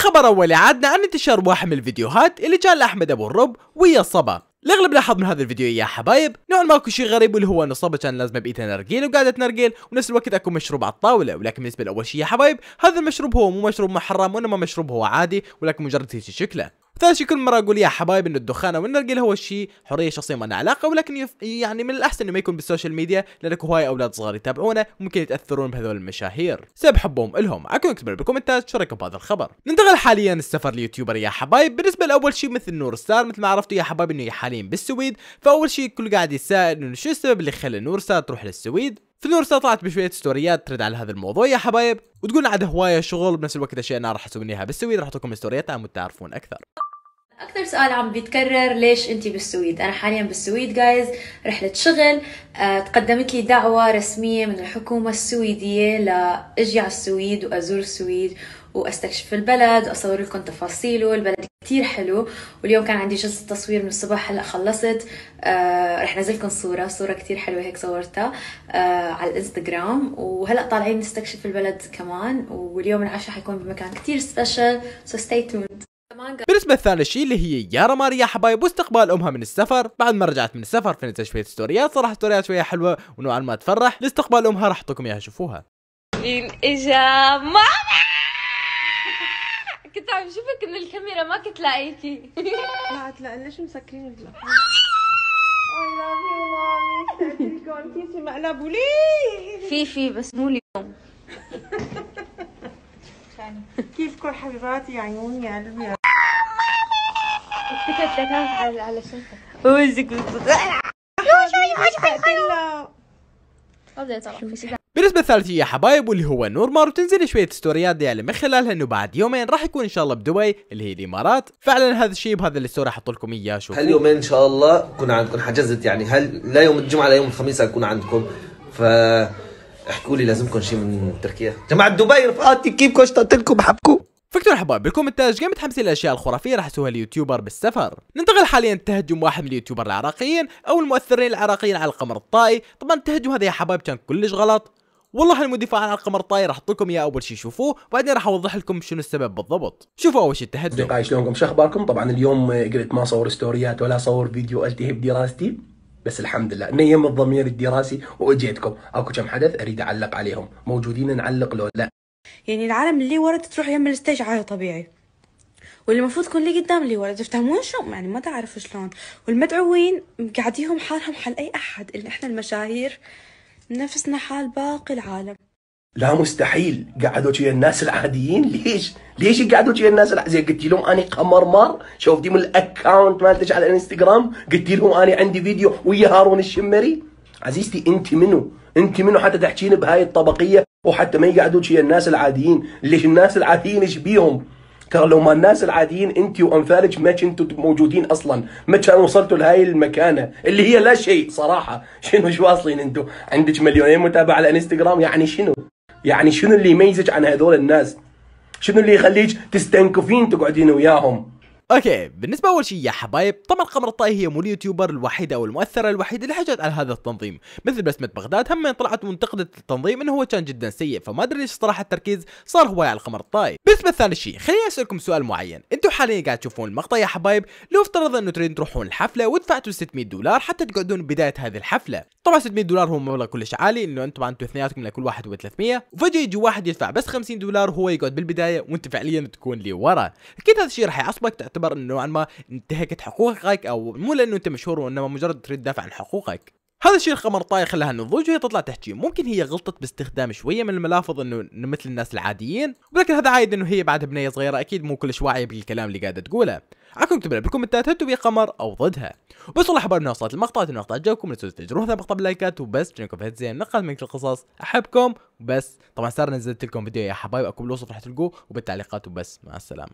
الخبر الاولي عدنا عن انتشار واحد من الفيديوهات اللي كان لاحمد ابو الرب ويا الصبا الاغلب لاحظ من هذا الفيديو يا حبايب نوعا ما اكو شيء غريب واللي هو ان صبا كان لازم بايدها نرجيل وقاعده نرجيل ونفس الوقت اكو مشروب على الطاوله ولكن بالنسبه لاول شيء يا حبايب هذا المشروب هو مو مشروب محرم وانما مشروب هو عادي ولكن مجرد هيك شكله ثالث شيء كل مره اقول يا حبايب ان او والنرجيل هو الشيء حريه شخصيه ما لها علاقه ولكن يف... يعني من الاحسن انه ما يكون بالسوشيال ميديا لانك هواي اولاد صغار يتابعونه ممكن يتاثرون بهذول المشاهير سبب حبهم الهم عكم اكتبوا بالكومنتات رايكم بهذا الخبر ننتقل حاليا السفر ليوتيوبر يا حبايب بالنسبه لاول شيء مثل نور ستار مثل ما عرفتوا يا حبايب انه حاليا بالسويد فاول شيء الكل قاعد يسال انه شو السبب اللي خلى نور ستار تروح للسويد فنور طلعت بشويه ستوريات ترد على هذا الموضوع يا حبايب وتقول عاد هوايه شغل بنفس الوقت اشياء انا راح اسوي بالسويد راح اعطيكم ستورياتها تعرفون اكثر اكثر سؤال عم بيتكرر ليش انت بالسويد انا حاليا بالسويد جايز رحله شغل أه، تقدمت لي دعوه رسميه من الحكومه السويديه لاجي على السويد وازور السويد واستكشف البلد واصور لكم تفاصيله البلد كتير حلو واليوم كان عندي جلسة تصوير من الصبح هلا خلصت آه رح نزلكم صورة صورة كتير حلوة هيك صورتها آه على الانستغرام وهلا طالعين نستكشف البلد كمان واليوم العشاء حيكون بمكان كتير سبيشل سو so stay مانجا بالنسبه لثالث شيء اللي هي يارا ماريا حبايب واستقبال امها من السفر بعد ما رجعت من السفر فنزل شويه ستوريات صراحه ستوريات شويه حلوه ونوعا ما تفرح لاستقبال امها راح اعطيكم اياها شوفوها اجا ماما كنت عم شوفك من الكاميرا ما كنت لاقيكي طلعت لا ليش مسكرين البلاك اي لاف يو مامي كيسي مقلب في في بس مو اليوم كيفكم حبيباتي يا عيوني يا قلبي على على بالنسبة الثالثة يا حبايب واللي هو نور وتنزل شوية ستوريات يعني من خلالها انه بعد يومين راح يكون ان شاء الله بدبي اللي هي الامارات فعلا هذا الشيء بهذا الستوري حط لكم اياه هل يومين ان شاء الله كنا عندكم حجزت يعني هل لا يوم الجمعة لا يوم الخميس اكون عندكم ف احكوا لي لازمكم شيء من تركيا جماعة دبي رفقاتي كيفكم اشتقت لكم بحبكم فكتور الحبايب بالكومنتات جاي متحمسين الاشياء الخرافيه راح يسويها اليوتيوبر بالسفر ننتقل حاليا تهجم واحد من اليوتيوبر العراقيين او المؤثرين العراقيين على القمر الطائي طبعا التهجم هذا يا حبايب كان كلش غلط والله المدافع عن القمر الطائي راح احط لكم اياه اول شيء شوفوه وبعدين راح اوضح لكم شنو السبب بالضبط شوفوا اول شيء التهجم اصدقائي شلونكم شو اخباركم طبعا اليوم قلت ما اصور ستوريات ولا اصور فيديو التهي بدراستي بس الحمد لله نيم الضمير الدراسي واجيتكم اكو كم حدث اريد اعلق عليهم موجودين نعلق لو لا يعني العالم اللي ورا تروح يعمل ستاج عادي طبيعي واللي المفروض يكون اللي قدام اللي ورا تفهمون شو يعني ما تعرف شلون والمدعوين مقعديهم حالهم حال اي احد اللي احنا المشاهير نفسنا حال باقي العالم لا مستحيل قعدوا ويا الناس العاديين ليش؟ ليش قعدوا ويا الناس العاديين؟ زي قلت لهم اني قمر مار شوفتي من الاكونت مالتش على الانستغرام قلت لهم اني عندي فيديو ويا هارون الشمري عزيزتي انت منو؟ انت منو حتى تحكين بهاي الطبقيه وحتى ما يقعدوا شي الناس العاديين ليش الناس العاديين ايش بيهم ترى لو ما الناس العاديين انت وانفالج ما كنتوا موجودين اصلا ما كانوا وصلتوا لهاي المكانه اللي هي لا شيء صراحه شنو شو واصلين انتوا عندك مليونين متابعه على انستغرام يعني شنو يعني شنو اللي يميزك عن هذول الناس شنو اللي يخليك تستنكفين تقعدين وياهم اوكي بالنسبه اول شيء يا حبايب طبعا قمر الطائي هي مو اليوتيوبر الوحيده او المؤثره الوحيده اللي حجت على هذا التنظيم مثل بسمه بغداد هم طلعت وانتقدت التنظيم انه هو كان جدا سيء فما ادري ليش صراحه التركيز صار هواي على القمر الطائي بالنسبه لثاني شيء خليني اسالكم سؤال معين انتم حاليا قاعد تشوفون المقطع يا حبايب لو افترض انه تريدون تروحون الحفله ودفعتوا 600 دولار حتى تقعدون بدايه هذه الحفله طبعا 600 دولار هو مبلغ كلش عالي انه انتم انتم اثنيناتكم لكل واحد هو 300 وفجاه يجي واحد يدفع بس 50 دولار وهو يقعد بالبدايه وانت فعليا تكون لي ورا اكيد هذا الشيء راح يعصبك تعتبر يعتبر انه نوعا ما انتهكت حقوقك او مو لانه انت مشهور وانما مجرد تريد تدافع عن حقوقك هذا الشيء الخمر طاي خلاها النضوج وهي تطلع تحكي ممكن هي غلطت باستخدام شويه من الملافظ انه مثل الناس العاديين ولكن هذا عايد انه هي بعدها بنيه صغيره اكيد مو كلش واعيه بالكلام اللي قاعده تقوله عكم اكتب بالكومنتات هل تبي قمر او ضدها بس والله حبايبنا إنه وصلت المقطع إنه المقطع عجبكم لا تنسوا تسجلون هذا المقطع وبس جنكم في زين نقل منك القصص احبكم وبس طبعا صار نزلت لكم فيديو يا حبايب اكو بالوصف راح تلقوه وبالتعليقات وبس مع السلامه